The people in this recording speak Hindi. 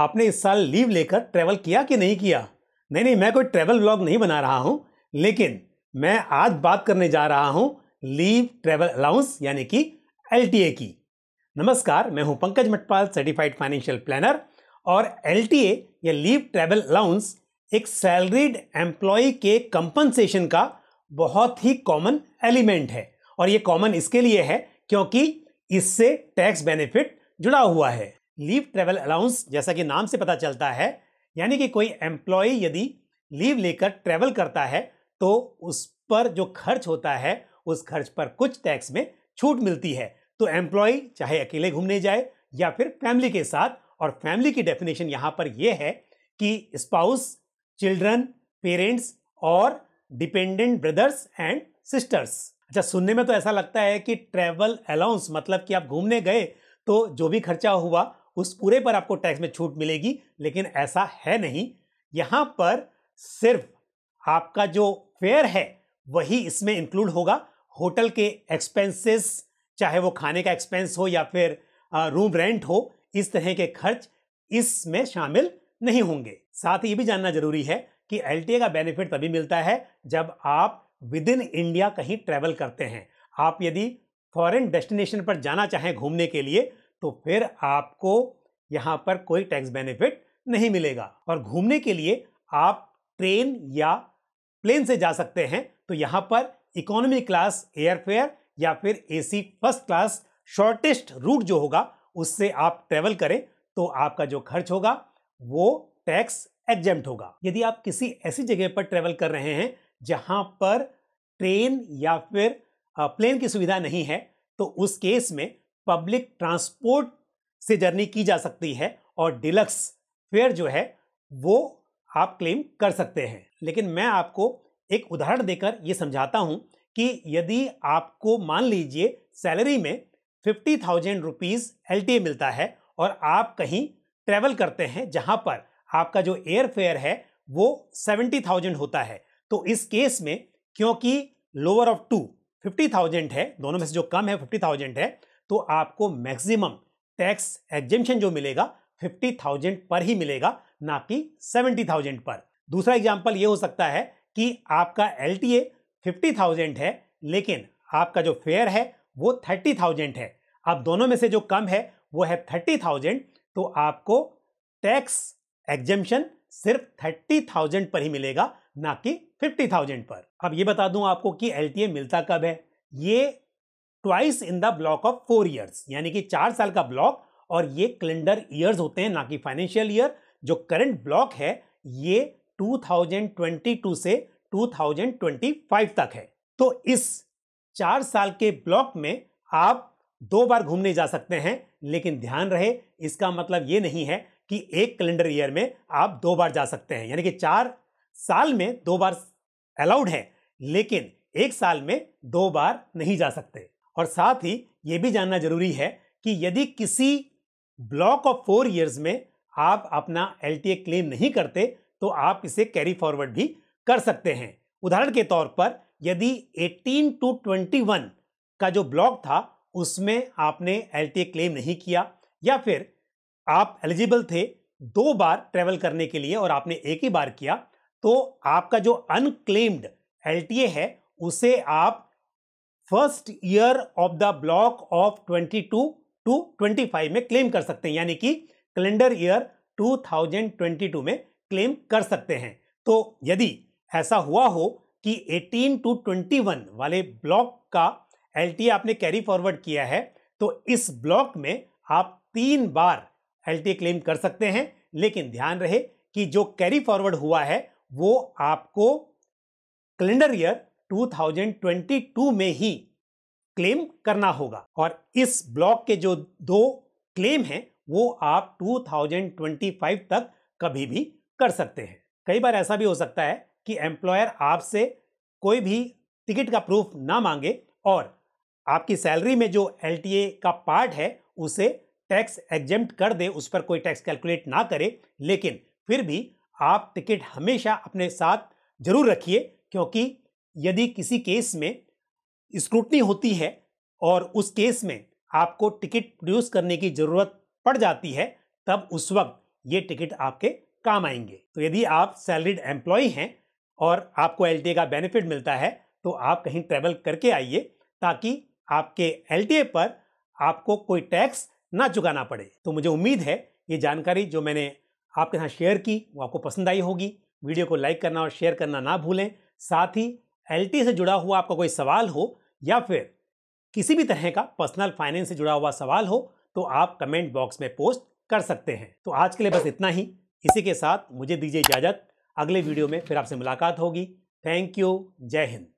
आपने इस साल लीव लेकर ट्रैवल किया कि नहीं किया नहीं नहीं मैं कोई ट्रैवल ब्लॉग नहीं बना रहा हूँ लेकिन मैं आज बात करने जा रहा हूँ लीव ट्रैवल अलाउंस यानी कि एल की नमस्कार मैं हूँ Pankaj Matpal certified financial planner और एल या लीव ट्रैवल अलाउंस एक सैलरीड एम्प्लॉय के कंपनसेशन का बहुत ही कॉमन एलिमेंट है और ये कॉमन इसके लिए है क्योंकि इससे टैक्स बेनिफिट जुड़ा हुआ है लीव ट्रेवल अलाउंस जैसा कि नाम से पता चलता है यानी कि कोई एम्प्लॉय यदि लीव लेकर ट्रेवल करता है तो उस पर जो खर्च होता है उस खर्च पर कुछ टैक्स में छूट मिलती है तो एम्प्लॉय चाहे अकेले घूमने जाए या फिर फैमिली के साथ और फैमिली की डेफिनेशन यहाँ पर यह है कि स्पाउस चिल्ड्रन पेरेंट्स और डिपेंडेंट ब्रदर्स एंड सिस्टर्स अच्छा सुनने में तो ऐसा लगता है कि ट्रैवल अलाउंस मतलब कि आप घूमने गए तो जो भी खर्चा हुआ उस पूरे पर आपको टैक्स में छूट मिलेगी लेकिन ऐसा है नहीं यहाँ पर सिर्फ आपका जो फेयर है वही इसमें इंक्लूड होगा होटल के एक्सपेंसेस चाहे वो खाने का एक्सपेंस हो या फिर रूम रेंट हो इस तरह के खर्च इसमें शामिल नहीं होंगे साथ ही ये भी जानना जरूरी है कि एल का बेनिफिट तभी मिलता है जब आप विद इन इंडिया कहीं ट्रैवल करते हैं आप यदि फॉरेन डेस्टिनेशन पर जाना चाहें घूमने के लिए तो फिर आपको यहाँ पर कोई टैक्स बेनिफिट नहीं मिलेगा और घूमने के लिए आप ट्रेन या प्लेन से जा सकते हैं तो यहाँ पर इकोनॉमी क्लास एयरफेयर या फिर AC first class shortest route जो होगा उससे आप ट्रेवल करें तो आपका जो खर्च होगा वो टैक्स एग्जेम्प्ट होगा यदि आप किसी ऐसी जगह पर ट्रेवल कर रहे हैं जहां पर ट्रेन या फिर प्लेन की सुविधा नहीं है तो उस केस में पब्लिक ट्रांसपोर्ट से जर्नी की जा सकती है और डिलक्स फेयर जो है वो आप क्लेम कर सकते हैं लेकिन मैं आपको एक उदाहरण देकर ये समझाता हूँ कि यदि आपको मान लीजिए सैलरी में फिफ्टी थाउजेंड रुपीज़ एल मिलता है और आप कहीं ट्रैवल करते हैं जहाँ पर आपका जो एयर फेयर है वो सेवेंटी थाउजेंड होता है तो इस केस में क्योंकि lower of two fifty thousand है दोनों में से जो कम है फिफ्टी थाउजेंड है तो आपको मैक्सिमम टैक्स एग्जेम्पन जो मिलेगा फिफ्टी थाउजेंड पर ही मिलेगा ना कि सेवेंटी थाउजेंड पर दूसरा एग्जाम्पल ये हो सकता है कि आपका L T A fifty thousand है लेकिन आपका जो फेयर है वो थर्टी थाउजेंड है अब दोनों में से जो कम है वो है थर्टी थाउजेंड तो आपको टैक्स एग्जेम्पन सिर्फ थर्टी थाउजेंड पर ही मिलेगा ना कि फिफ्टी थाउजेंड पर अब ये बता दूं आपको कि एल मिलता कब है ये twice in the block of four years यानी कि चार साल का ब्लॉक और ये कैलेंडर ईयर्स होते हैं ना कि फाइनेंशियल ईयर जो करंट ब्लॉक है ये 2022 से 2025 तक है तो इस चार साल के ब्लॉक में आप दो बार घूमने जा सकते हैं लेकिन ध्यान रहे इसका मतलब ये नहीं है कि एक कैलेंडर ईयर में आप दो बार जा सकते हैं यानी कि चार साल में दो बार अलाउड है लेकिन एक साल में दो बार नहीं जा सकते और साथ ही ये भी जानना जरूरी है कि यदि किसी ब्लॉक ऑफ फोर ईयर्स में आप अपना एल क्लेम नहीं करते तो आप इसे कैरी फॉरवर्ड भी कर सकते हैं उदाहरण के तौर पर यदि 18 टू 21 का जो ब्लॉक था उसमें आपने एल क्लेम नहीं किया या फिर आप एलिजिबल थे दो बार ट्रेवल करने के लिए और आपने एक ही बार किया तो आपका जो अनक्लेम्ड एल है उसे आप first year of the block of 22 to 25 में क्लेम कर सकते हैं यानी कि कैलेंडर ईयर 2022 में क्लेम कर सकते हैं तो यदि ऐसा हुआ हो कि 18 टू 21 वाले ब्लॉक का एल आपने कैरी फॉरवर्ड किया है तो इस ब्लॉक में आप तीन बार एल क्लेम कर सकते हैं लेकिन ध्यान रहे कि जो कैरी फॉरवर्ड हुआ है वो आपको कैलेंडर ईयर 2022 में ही क्लेम करना होगा और इस ब्लॉक के जो दो क्लेम हैं वो आप 2025 तक कभी भी कर सकते हैं कई बार ऐसा भी हो सकता है कि एम्प्लॉयर आपसे कोई भी टिकट का प्रूफ ना मांगे और आपकी सैलरी में जो एल का पार्ट है उसे टैक्स एग्जेम्प्ट कर दे उस पर कोई टैक्स कैलकुलेट ना करे लेकिन फिर भी आप टिकट हमेशा अपने साथ जरूर रखिए क्योंकि यदि किसी केस में स्क्रूटनी होती है और उस केस में आपको टिकट प्रोड्यूस करने की ज़रूरत पड़ जाती है तब उस वक्त ये टिकट आपके काम आएंगे तो यदि आप सैलरीड एम्प्लॉय हैं और आपको एल का बेनिफिट मिलता है तो आप कहीं ट्रैवल करके आइए ताकि आपके एल पर आपको कोई टैक्स ना चुकाना पड़े तो मुझे उम्मीद है ये जानकारी जो मैंने आपके साथ शेयर की वो आपको पसंद आई होगी वीडियो को लाइक करना और शेयर करना ना भूलें साथ ही एल से जुड़ा हुआ आपका कोई सवाल हो या फिर किसी भी तरह का पर्सनल फाइनेंस से जुड़ा हुआ सवाल हो तो आप कमेंट बॉक्स में पोस्ट कर सकते हैं तो आज के लिए बस इतना ही इसी के साथ मुझे दीजिए इजाज़त अगले वीडियो में फिर आपसे मुलाकात होगी थैंक यू जय हिंद